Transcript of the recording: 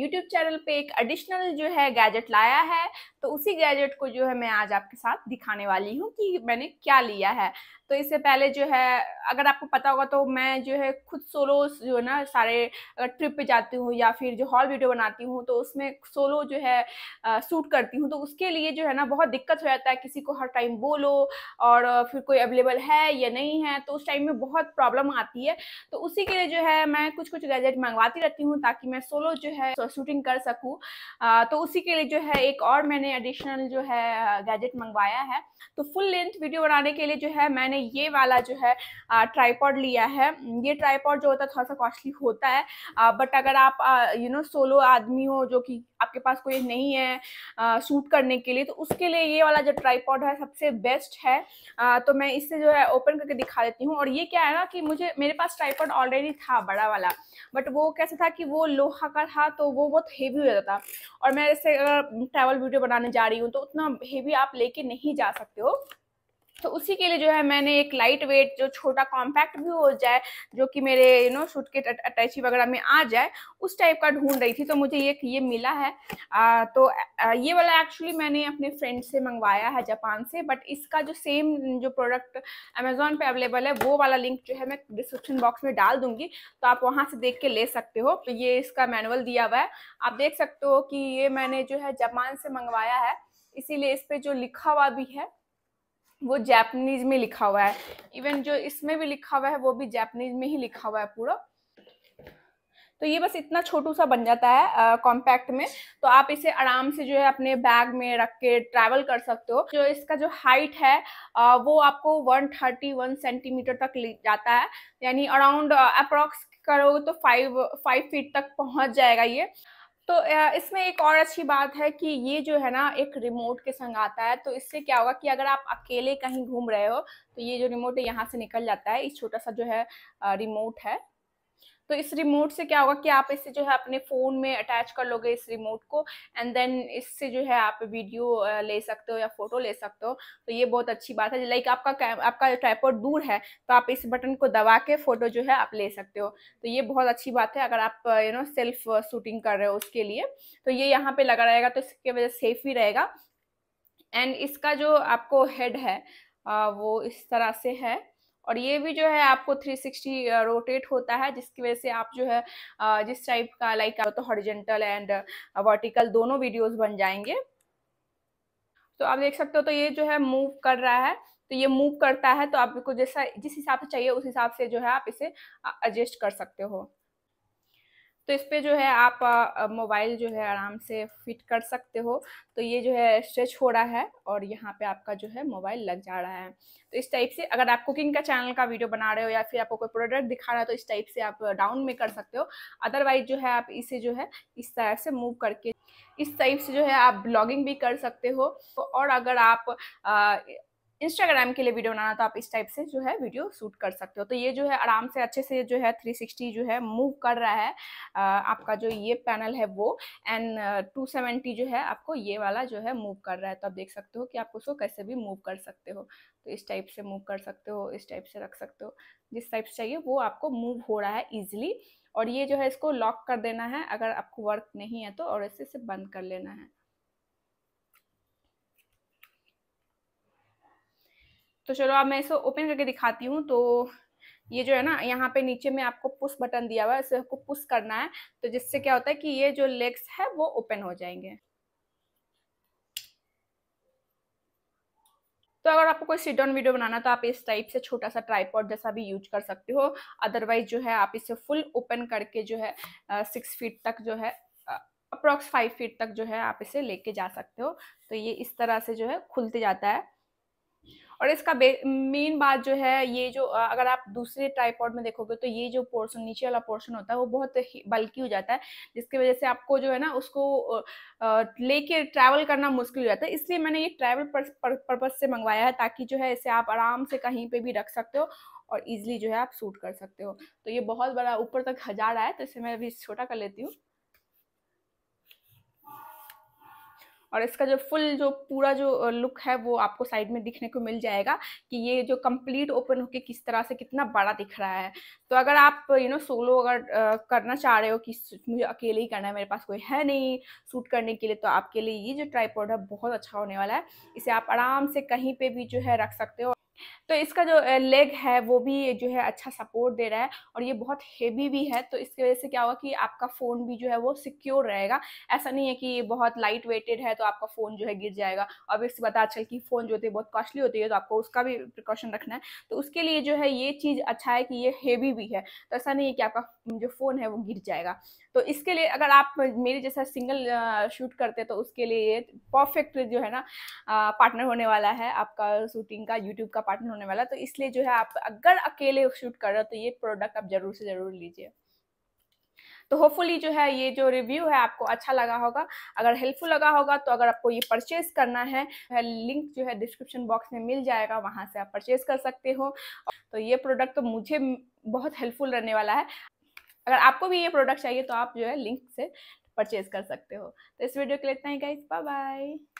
YouTube channel पे एक additional जो है गैजेट लाया है तो उसी गैजेट को जो है मैं आज आपके साथ दिखाने वाली हूँ कि मैंने क्या लिया है तो इससे पहले जो है अगर आपको पता होगा तो मैं जो है खुद सोलो जो है ना सारे अगर ट्रिप पे जाती हूँ या फिर जो हॉल वीडियो बनाती हूँ तो उसमें सोलो जो है आ, शूट करती हूँ तो उसके लिए जो है ना बहुत दिक्कत हो जाता है किसी को हर टाइम बोलो और फिर कोई अवेलेबल है या नहीं है तो उस टाइम में बहुत प्रॉब्लम आती है तो उसी के लिए जो है मैं कुछ कुछ गैजेट मंगवाती रहती हूँ ताकि मैं सोलो जो है शूटिंग कर सकूँ तो उसी के लिए जो है एक और मैंने एडिशनल जो है गैजेट मंगवाया है तो फुल लेंथ वीडियो बनाने के लिए जो है मैंने मैंने ये वाला जो है ट्राईपॉड लिया है ये ट्राईपॉड जो होता है थोड़ा सा कॉस्टली होता है बट अगर आप यू नो सोलो आदमी हो जो कि आपके पास कोई नहीं है सूट करने के लिए तो उसके लिए ये वाला जो ट्राईपॉड है सबसे बेस्ट है आ, तो मैं इससे जो है ओपन करके दिखा देती हूँ और ये क्या है ना कि मुझे मेरे पास ट्राईपॉड ऑलरेडी था बड़ा वाला बट वो कैसा था कि वो लोहा का था तो वो बहुत हेवी हो जाता था और मैं इससे अगर ट्रैवल वीडियो बनाने जा रही हूँ तो उतना हेवी आप लेके नहीं जा सकते हो तो उसी के लिए जो है मैंने एक लाइट वेट जो छोटा कॉम्पैक्ट भी हो जाए जो कि मेरे यू नो सूट के अटैची वगैरह में आ जाए उस टाइप का ढूंढ रही थी तो मुझे ये ये मिला है आ, तो आ, ये वाला एक्चुअली मैंने अपने फ्रेंड से मंगवाया है जापान से बट इसका जो सेम जो प्रोडक्ट अमेजोन पे अवेलेबल है वो वाला लिंक जो है मैं डिस्क्रिप्शन बॉक्स में डाल दूंगी तो आप वहाँ से देख के ले सकते हो तो ये इसका मैनुअल दिया हुआ है आप देख सकते हो कि ये मैंने जो है जापान से मंगवाया है इसीलिए इस पर जो लिखा हुआ भी है वो जैपनीज में लिखा हुआ है इवन जो इसमें भी लिखा हुआ है वो भी जैपनीज में ही लिखा हुआ है पूरा तो ये बस इतना छोटू सा बन जाता है कॉम्पैक्ट में तो आप इसे आराम से जो है अपने बैग में रख के ट्रैवल कर सकते हो जो इसका जो हाइट है आ, वो आपको 131 सेंटीमीटर तक ले जाता है यानी अराउंड अप्रॉक्स करोगे तो फाइव फाइव फीट तक पहुंच जाएगा ये तो इसमें एक और अच्छी बात है कि ये जो है ना एक रिमोट के संग आता है तो इससे क्या होगा कि अगर आप अकेले कहीं घूम रहे हो तो ये जो रिमोट है यहाँ से निकल जाता है इस छोटा सा जो है रिमोट है तो इस रिमोट से क्या होगा कि आप इसे जो है अपने फ़ोन में अटैच कर लोगे इस रिमोट को एंड देन इससे जो है आप वीडियो ले सकते हो या फोटो ले सकते हो तो ये बहुत अच्छी बात है लाइक आपका आपका ट्राईपोर्ट दूर है तो आप इस बटन को दबा के फ़ोटो जो है आप ले सकते हो तो ये बहुत अच्छी बात है अगर आप यू नो सेल्फ शूटिंग कर रहे हो उसके लिए तो ये यहाँ पर लगा रहेगा तो इसके वजह सेफ ही रहेगा एंड इसका जो आपको हेड है वो इस तरह से है और ये भी जो है आपको 360 रोटेट होता है जिसकी वजह से आप जो है जिस टाइप का लाइक तो हॉरिजेंटल एंड वर्टिकल दोनों वीडियोस बन जाएंगे तो आप देख सकते हो तो ये जो है मूव कर रहा है तो ये मूव करता है तो आपको जैसा जिस हिसाब से चाहिए उस हिसाब से जो है आप इसे एडजस्ट कर सकते हो तो इस पर जो है आप मोबाइल जो है आराम से फिट कर सकते हो तो ये जो है स्ट्रेच हो रहा है और यहाँ पे आपका जो है मोबाइल लग जा रहा है तो इस टाइप से अगर आप कुकिंग का चैनल का वीडियो बना रहे हो या फिर आपको कोई प्रोडक्ट दिखा रहा है तो इस टाइप से आप डाउन में कर सकते हो अदरवाइज जो है आप इसे जो है इस तरह से मूव करके इस टाइप से जो है आप ब्लॉगिंग भी कर सकते हो तो और अगर आप इंस्टाग्राम के लिए वीडियो बनाना तो आप इस टाइप से जो है वीडियो शूट कर सकते हो तो ये जो है आराम से अच्छे से जो है 360 जो है मूव कर रहा है आपका जो ये पैनल है वो एंड 270 जो है आपको ये वाला जो है मूव कर रहा है तो आप देख सकते हो कि आप उसको कैसे भी मूव कर सकते हो तो इस टाइप से मूव कर सकते हो इस टाइप से रख सकते हो जिस टाइप से चाहिए वो आपको मूव हो रहा है ईजिली और ये जो है इसको लॉक कर देना है अगर आपको वर्क नहीं है तो और इसे बंद कर लेना है तो चलो अब मैं इसे ओपन करके दिखाती हूँ तो ये जो है ना यहाँ पे नीचे में आपको पुश बटन दिया हुआ है इसे आपको पुश करना है तो जिससे क्या होता है कि ये जो लेग्स है वो ओपन हो जाएंगे तो अगर आपको कोई सिट डाउन वीडियो बनाना तो आप इस टाइप से छोटा सा ट्राईपॉड जैसा भी यूज कर सकते हो अदरवाइज जो है आप इसे फुल ओपन करके जो है सिक्स फीट तक जो है अप्रॉक्स फाइव फीट तक जो है आप इसे लेके जा सकते हो तो ये इस तरह से जो है खुलते जाता है और इसका मेन बात जो है ये जो अगर आप दूसरे ट्राईपॉड में देखोगे तो ये जो पोर्सन नीचे वाला पोर्सन होता है वो बहुत बल्कि हो जाता है जिसकी वजह से आपको जो है ना उसको लेके ट्रैवल करना मुश्किल हो जाता है इसलिए मैंने ये ट्रैवल पर्पज से मंगवाया है ताकि जो है इसे आप आराम से कहीं पर भी रख सकते हो और ईजिली जो है आप सूट कर सकते हो तो ये बहुत बड़ा ऊपर तक हजार आया तो इसे मैं अभी छोटा कर लेती हूँ और इसका जो फुल जो पूरा जो लुक है वो आपको साइड में दिखने को मिल जाएगा कि ये जो कंप्लीट ओपन होके किस तरह से कितना बड़ा दिख रहा है तो अगर आप यू नो सोलो अगर करना चाह रहे हो कि मुझे अकेले ही करना है मेरे पास कोई है नहीं सूट करने के लिए तो आपके लिए ये जो ट्राई है बहुत अच्छा होने वाला है इसे आप आराम से कहीं पर भी जो है रख सकते हो तो इसका जो लेग है वो भी जो है अच्छा सपोर्ट दे रहा है और ये बहुत हेवी भी है तो इसकी वजह से क्या होगा कि आपका फ़ोन भी जो है वो सिक्योर रहेगा ऐसा नहीं है कि ये बहुत लाइट वेटेड है तो आपका फ़ोन जो है गिर जाएगा और इससे पता आजकल कि फ़ोन जो होते हैं बहुत कॉस्टली होती है तो आपको उसका भी प्रिकॉशन रखना है तो उसके लिए जो है ये चीज़ अच्छा है कि ये हेवी भी है तो ऐसा नहीं है कि आपका जो फ़ोन है वो गिर जाएगा तो इसके लिए अगर आप मेरे जैसा सिंगल शूट करते तो उसके लिए ये परफेक्ट जो है ना पार्टनर होने वाला है आपका शूटिंग का यूट्यूब का पार्टनर होने वाला तो इसलिए जो है आप अगर अकेले शूट कर रहे हो तो ये प्रोडक्ट आप जरूर से ज़रूर लीजिए तो होपफुली जो है ये जो रिव्यू है आपको अच्छा लगा होगा अगर हेल्पफुल लगा होगा तो अगर आपको ये परचेज करना है लिंक तो जो है डिस्क्रिप्शन बॉक्स में मिल जाएगा वहां से आप परचेज कर सकते हो तो ये प्रोडक्ट तो मुझे बहुत हेल्पफुल रहने वाला है अगर आपको भी ये प्रोडक्ट चाहिए तो आप जो है लिंक से परचेज कर सकते हो तो इस वीडियो के लिए इतना ही गाइस बाय बाय